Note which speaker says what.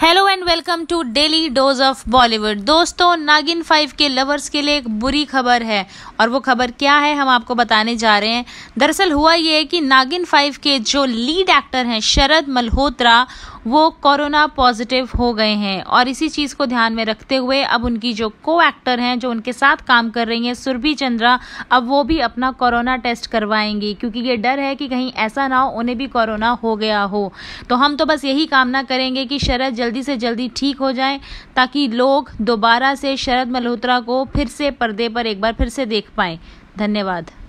Speaker 1: hello and welcome to daily dose of Bollywood दोस्तों Naagin five के lovers के लिए एक बुरी खबर है और वो खबर क्या है हम आपको बताने जा रहे हैं दरअसल हुआ ये है कि नागिन फाइव के जो लीड एक्टर हैं शरद मल्होत्रा वो कोरोना पॉजिटिव हो गए हैं और इसी चीज़ को ध्यान में रखते हुए अब उनकी जो को एक्टर हैं जो उनके साथ काम कर रही हैं सुरभि चंद्रा अब वो भी अपना कोरोना टेस्ट करवाएंगी क्योंकि ये डर है कि कहीं ऐसा ना हो उन्हें भी कोरोना हो गया हो तो हम तो बस यही कामना करेंगे कि शरद जल्दी से जल्दी ठीक हो जाएं ताकि लोग दोबारा से शरद मल्होत्रा को फिर से पर्दे पर एक बार फिर से देख पाए धन्यवाद